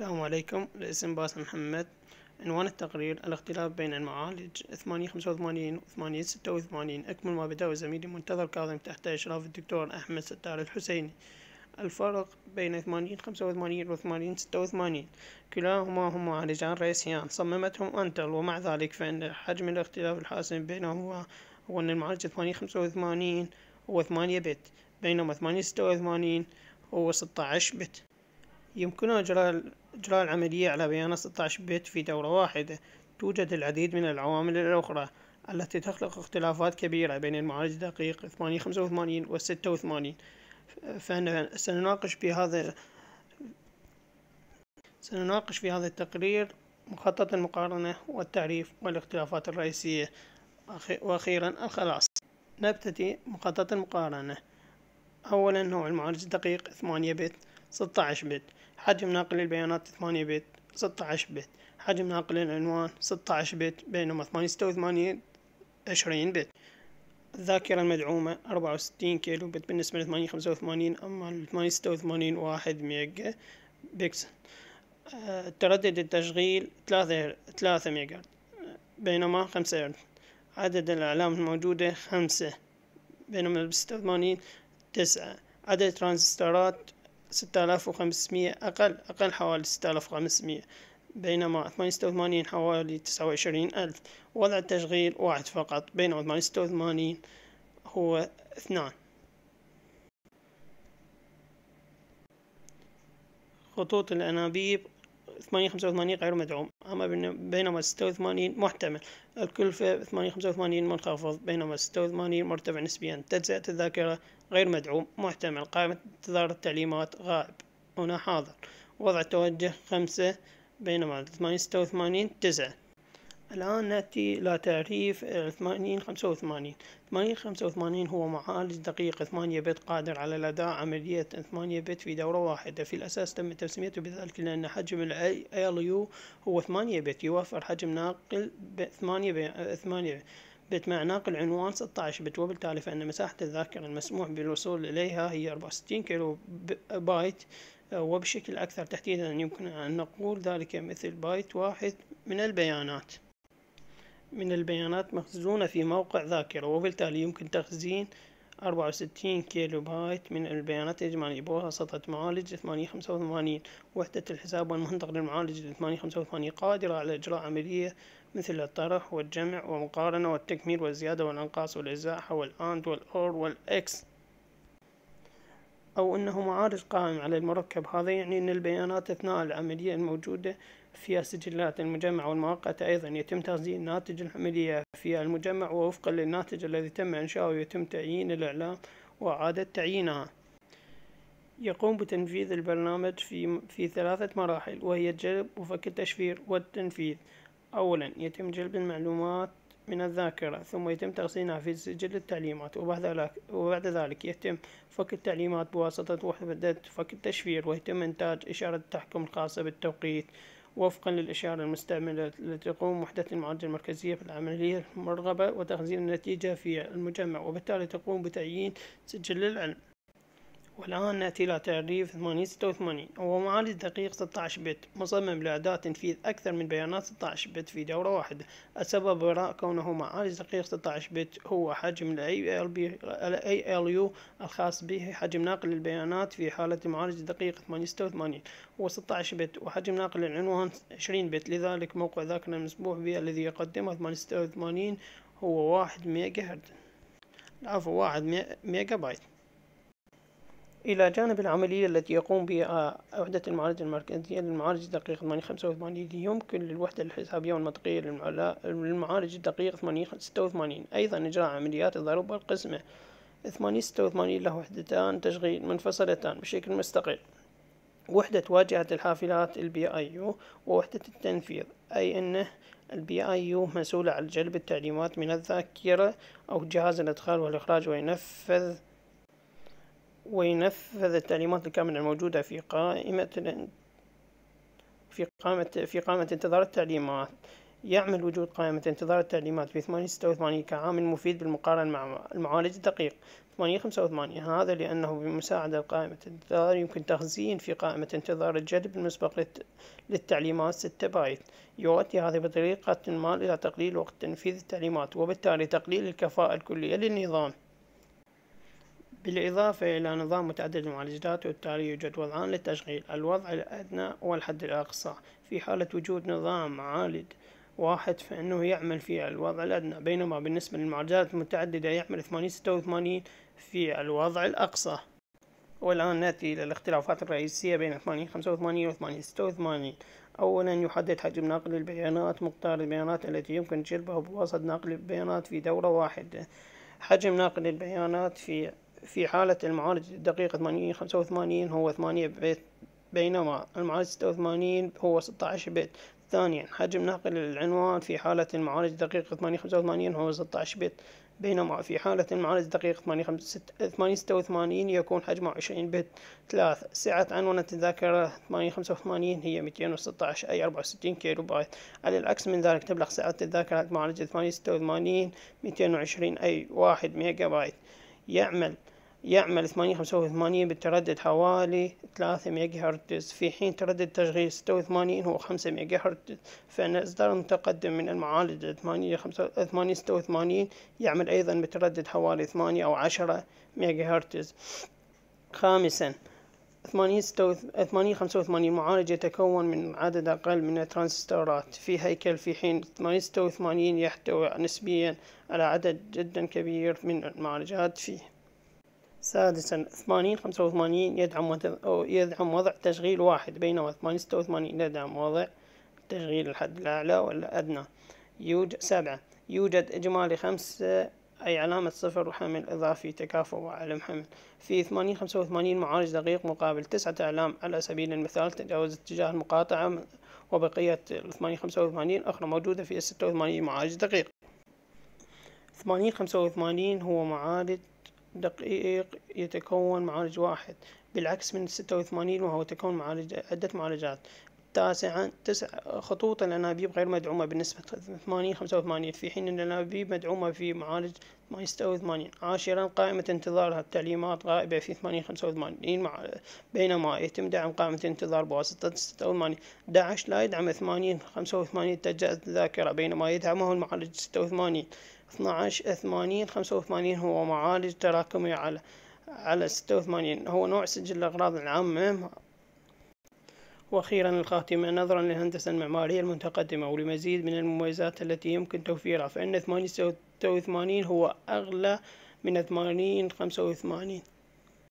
السلام عليكم الاسم باسم محمد عنوان التقرير الاختلاف بين المعالج ثمانية خمسة وثمانين وثمانية ستة وثمانين أكمل ما بدأه زميلي منتظر كاظم تحت إشراف الدكتور أحمد ستار الحسيني الفرق بين ثمانين خمسة وثمانين وثمانين ستة وثمانين كلاهما هم معالجان رئيسيان صممتهم أنتل ومع ذلك فإن حجم الاختلاف الحاسم بينهما هو أن المعالج ثمانية خمسة وثمانين هو ثمانية بت بينما ثمانية ستة وثمانين هو ستة عشر بت يمكننا إجراء إجراء العملية على بيانات 16 بت في دورة واحدة توجد العديد من العوامل الأخرى التي تخلق اختلافات كبيرة بين المعالج الدقيق 885 و 86 فسنناقش في هذا سنناقش في هذا التقرير مخطط المقارنة والتعريف والاختلافات الرئيسية وأخيرا الخلاص نبتدي مخطط المقارنة أولا نوع المعالج الدقيق 8 بت 16 بت حجم ناقل البيانات 8 بت عشر بت حجم ناقل العنوان ستة عشر بت بينما ثمانية 88 عشرين بت الذاكرة المدعومة أربعة وستين كيلو بت بالنسبة لثمانية خمسة وثمانين أما ثمانية ستة وثمانين واحد ميجا بكسل آه، تردد التشغيل ثلاثة ثلاثة ميجا بينما خمسة هرتز عدد الأعلام الموجودة خمسة بينما بستة وثمانين تسعة عدد الترانزستورات ستة آلاف وخمسمية أقل أقل حوالي ستة آلاف وخمسمية بينما ثمانية ستة وثمانين حوالي تسعة وعشرين ألف وضع التشغيل واحد فقط بينما ثمانية ستة وثمانين هو اثنان خطوط الأنابيب ثمانين خمسة وثمانين غير مدعوم أما بينما ستة وثمانين محتمل الكلفة ثمانين خمسة وثمانين منخفض بينما ستة وثمانين مرتفع نسبيا تجزئة الذاكرة غير مدعوم محتمل قائمة انتظار التعليمات غائب هنا حاضر وضع التوجه خمسة بينما ثمانين ستة وثمانين تسعة الآن نأتي إلى تعريف ثمانين خمسة وثمانين ثمانين خمسة وثمانين هو معالج دقيق ثمانية بت قادر على الأداء عملية ثمانية بت في دورة واحدة في الأساس تم تسميته بذلك لأن حجم الـ ALU هو ثمانية بت يوفر حجم ناقل ثمانية ثمانية بت مع ناقل عنوان 16 بت وبالتالي فإن مساحة الذاكرة المسموح بالوصول إليها هي 64 كيلو بايت وبشكل أكثر تحديدا يمكن أن نقول ذلك مثل بايت واحد من البيانات من البيانات مخزونة في موقع ذاكرة وبالتالي يمكن تخزين أربعة وستين كيلو بايت من البيانات الإجمالية بواسطة معالج ثمانية وثمانين وحدة الحساب والمنطقة للمعالج ثمانية وثمانين قادرة على إجراء عملية مثل الطرح والجمع والمقارنة والتكميل والزيادة والإنقاص والإزاحة والأند والأور والإكس أو أنه معالج قائم على المركب هذا يعني أن البيانات أثناء العملية الموجودة في سجلات المجمع والمؤقتة أيضا يتم تخزين ناتج العملية في المجمع ووفقا للناتج الذي تم إنشاؤه يتم تعيين الإعلام وإعادة تعيينها يقوم بتنفيذ البرنامج في, في ثلاثة مراحل وهي الجلب وفك التشفير والتنفيذ أولا يتم جلب المعلومات من الذاكرة ثم يتم تخزينها في سجل التعليمات وبعد ذلك يتم فك التعليمات بواسطة وحدة فك التشفير ويتم إنتاج إشارة التحكم الخاصة بالتوقيت وفقا للإشارة المستعملة التي تقوم وحدة المعالجة المركزية في العملية المرغبة وتخزين النتيجة في المجمع وبالتالي تقوم بتعيين سجل العلم والآن نأتي إلى تعريف 8086 هو معالج دقيق 16 بت مصمم لأداء تنفيذ أكثر من بيانات 16 بت في دورة واحدة السبب وراء كونه معالج دقيق 16 بت هو حجم الـ ALU الخاص به حجم ناقل البيانات في حالة معالج دقيق 8086 هو 16 بت وحجم ناقل العنوان 20 بت لذلك موقع ذاكرة المسموح به الذي يقدمه 8086 هو 1 ميجا هرتز عفوا 1 ميجا بايت إلى جانب العملية التي يقوم بها وحدة المعالجة المركزية للمعالج الدقيق 8085 يمكن للوحدة الحسابية والمنطقية للمعالج الدقيق 8086 أيضا إجراء عمليات الضرب والقسمة 8086 له وحدتان تشغيل منفصلتان بشكل مستقل وحدة واجهة الحافلات البي اي يو ووحدة التنفيذ أي أنه البي اي يو مسؤولة عن جلب التعليمات من الذاكرة أو جهاز الإدخال والإخراج وينفذ وينفذ التعليمات الكاملة الموجودة في قائمة في قائمة في قائمة انتظار التعليمات يعمل وجود قائمة انتظار التعليمات في 886 كعامل مفيد بالمقارنة مع المعالج الدقيق 885 هذا لأنه بمساعدة قائمة الانتظار يمكن تخزين في قائمة انتظار الجذب المسبق للتعليمات 6 بايت يؤدي هذا بطريقة ما إلى تقليل وقت تنفيذ التعليمات وبالتالي تقليل الكفاءة الكلية للنظام بالإضافة إلى نظام متعدد المعالجات والتالي يوجد وضعان للتشغيل الوضع الأدنى والحد الأقصى في حالة وجود نظام معالج واحد فإنه يعمل في الوضع الأدنى بينما بالنسبة للمعالجات المتعددة يعمل 886 في الوضع الأقصى والآن نأتي إلى الاختلافات الرئيسية بين 885 و 886 أولا يحدد حجم نقل البيانات مقدار البيانات التي يمكن جلبها بواسطة نقل البيانات في دورة واحدة حجم نقل البيانات في في حالة المعالج دقيقة ثمانين خمسة وثمانين هو ثمانية بيت بينما المعالج ستة وثمانين هو ستة عشر بيت ثانيا حجم نقل العنوان في حالة المعالج دقيقة ثمانية خمسة وثمانين هو ستة عشر بيت بينما في حالة المعالج دقيقة ثمانية ستة وثمانين يكون حجمه عشرين بت ثلاثة سعة عنوان الذاكرة ثمانية خمسة وثمانين هي ميتين وستة عشر أي أربعة وستين كيلو بايت على العكس من ذلك تبلغ سعة الذاكرة المعالج ثمانية ستة وثمانين ميتين وعشرين أي واحد ميجا بايت يعمل يعمل 885 بالتردد حوالي 3 ميجا هرتز في حين تردد تشغيل 86 هو 5 ميجا هرتز فإن إصدار متقدم من المعالج 886 يعمل أيضا بتردد حوالي 8 أو 10 ميجا هرتز خامسا 885 معالج يتكون من عدد أقل من الترانزستورات في هيكل في حين 886 يحتوي نسبيا على عدد جدا كبير من المعالجات فيه سادسا ثمانين خمسة وثمانين يدعم وتد... أو يدعم وضع تشغيل واحد بينما ثمانين ستة وثمانين يدعم وضع تشغيل الحد الأعلى والأدنى يوجد سبعة يوجد إجمالي خمسة أي علامة صفر وحمل إضافي تكافؤ وعلم حمل في ثمانين خمسة وثمانين معالج دقيق مقابل تسعة أعلام على سبيل المثال تجاوز اتجاه المقاطعة وبقية ثمانين خمسة وثمانين أخرى موجودة في الستة وثمانين معالج دقيق ثمانين خمسة وثمانين هو معالج دقيق يتكون معالج واحد بالعكس من ستة وثمانين وهو يتكون معالج عدة معالجات تاسعا تسع خطوط الأنابيب غير مدعومة بنسبة ثمانين خمسة وثمانين في حين أن الأنابيب مدعومة في معالج ما يستوي ثمانين عاشرا قائمة انتظار التعليمات غائبة في ثمانين خمسة وثمانين بينما يتم دعم قائمة انتظار بواسطة ستة وثمانين داعش لا يدعم ثمانين خمسة وثمانين تجزئة الذاكرة بينما يدعمه المعالج ستة وثمانين اثنا عشر ثمانين خمسة وثمانين هو معالج تراكمي على على ستة وثمانين هو نوع سجل الأغراض العامة وأخيرا الخاتمة نظرا للهندسة المعمارية المتقدمة ولمزيد من المميزات التي يمكن توفيرها فإن ثمانية وثمانين هو أغلى من ثمانين خمسة وثمانين